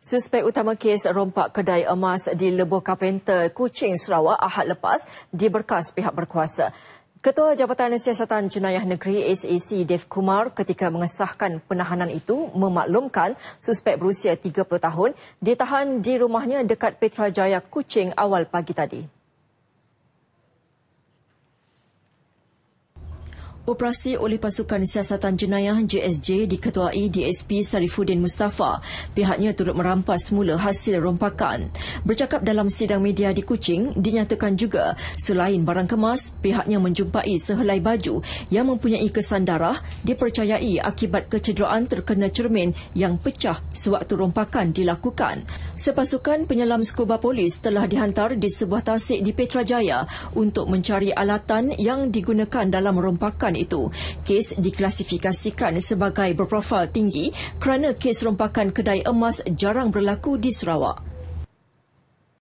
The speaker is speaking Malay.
Suspek utama kes rompak kedai emas di Lebuh Carpenter, Kuching, Sarawak ahad lepas di berkas pihak berkuasa. Ketua Jabatan Siasatan Jenayah Negeri SAC Dave Kumar ketika mengesahkan penahanan itu memaklumkan suspek berusia 30 tahun ditahan di rumahnya dekat Petrajaya Kuching awal pagi tadi. Operasi oleh pasukan siasatan jenayah JSJ diketuai DSP Sarifuddin Mustafa. Pihaknya turut merampas semula hasil rompakan. Bercakap dalam sidang media di Kuching, dinyatakan juga selain barang kemas, pihaknya menjumpai sehelai baju yang mempunyai kesan darah dipercayai akibat kecederaan terkena cermin yang pecah sewaktu rompakan dilakukan. Sepasukan penyelam skuba polis telah dihantar di sebuah tasik di Petrajaya untuk mencari alatan yang digunakan dalam rompakan itu. Kes diklasifikasikan sebagai berprofil tinggi kerana kes rompakan kedai emas jarang berlaku di Sarawak.